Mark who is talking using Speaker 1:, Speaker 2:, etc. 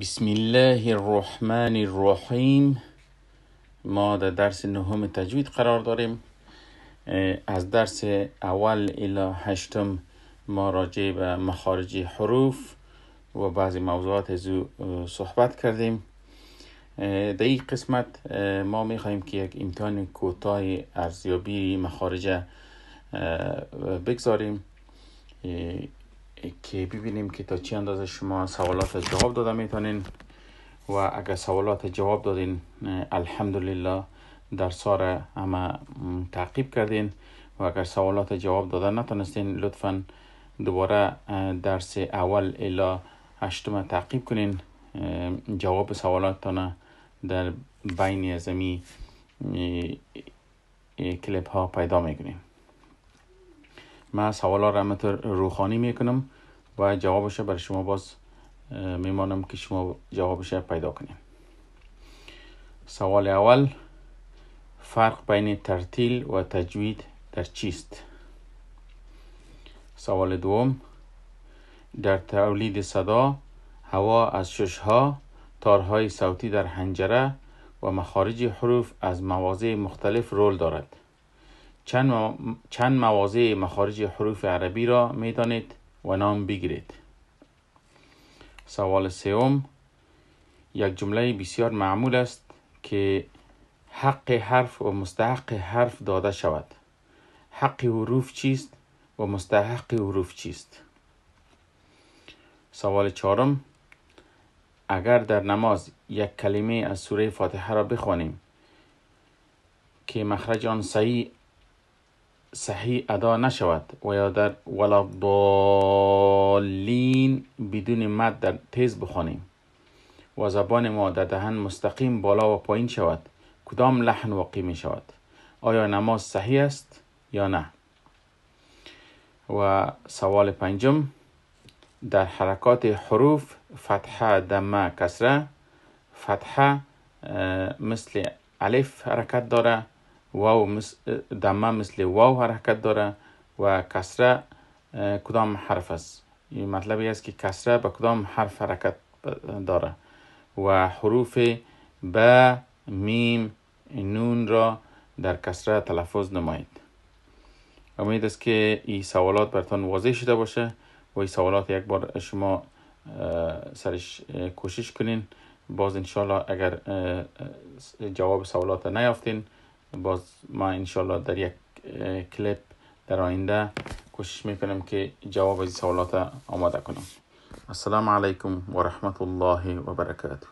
Speaker 1: بسم الله الرحمن الرحیم ما در درس نهم تجوید قرار داریم از درس اول الی هشتم ما راجع به مخارج حروف و بعضی موضوعات از صحبت کردیم در این قسمت ما میخواهیم که یک امتحان کوتاه ارزیابی مخارج بگذاریم که ببینیم که تا چی اندازه شما سوالات جواب داده میتونین و اگر سوالات جواب دادین الحمدلله در سار همه تعقیب کردین و اگر سوالات جواب داده نتونستین لطفا دوباره درس اول الا هشتم تعقیب کنین جواب سوالاتتان در بین زمین کلپ ها پیدا میکنیم من سوال رحمت روخانی میکنم و جوابش بر شما باز میمانم که شما جوابش پیدا کنیم سوال اول فرق بین ترتیل و تجوید در چیست؟ سوال دوم در تولید صدا هوا از شش ها، تارهای صوتی در حنجره و مخارج حروف از مواضع مختلف رول دارد چند, چند مواضع مخارج حروف عربی را میدانید و نام بگیرید سوال سوم یک جمله بسیار معمول است که حق حرف و مستحق حرف داده شود حق حروف چیست و مستحق حروف چیست سوال چهارم اگر در نماز یک کلمه از سوره فاتحه را بخوانیم که مخرج آن صحیح صحیح ادا نشود و یا در ولدالین بدون مد در تیز بخوانیم و زبان ما در دهن مستقیم بالا و پایین شود کدام لحن واقع می شود آیا نماز صحیح است یا نه و سوال پنجم در حرکات حروف فتحه دمه کسره فتحه مثل الف حرکت داره واو مس دمه مثل واو حرکت داره و کسره کدام حرف است این مطلبی است که کسره به کدام حرف حرکت داره و حروف ب میم نون را در کسره تلفظ نمایید امید است که این سوالات برتان واضح شده باشه و این سوالات یک بار شما سرش کوشش کنین باز انشاءالله اگر جواب سوالات نیافتین باز ما انشالله در یک کلیپ در آینده کوشش میکنم که جواب از سوالات آماده کنم السلام علیکم و رحمت الله و برکاته